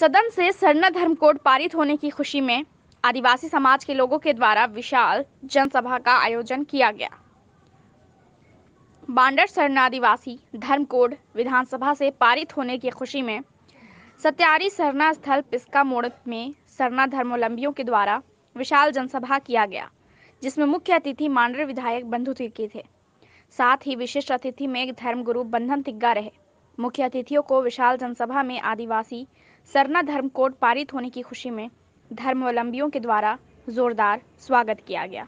सदन से सरना धर्म कोड पारित होने की खुशी में आदिवासी समाज के लोगों के द्वारा विशाल जनसभा का आयोजन किया गया बांडर सरना आदिवासी धर्म कोड विधानसभा से पारित होने की खुशी में सत्यारी सरना स्थल पिस्का मोड़ में सरना धर्मोलंबियों के द्वारा विशाल जनसभा किया गया जिसमें मुख्य अतिथि मांडर विधायक बंधु तिर्की थे साथ ही विशिष्ट अतिथि में धर्मगुरु बंधन तिग्गा रहे मुख्य अतिथियों को विशाल जनसभा में आदिवासी सरना धर्म कोड पारित होने की खुशी में धर्मावलंबियों के द्वारा जोरदार स्वागत किया गया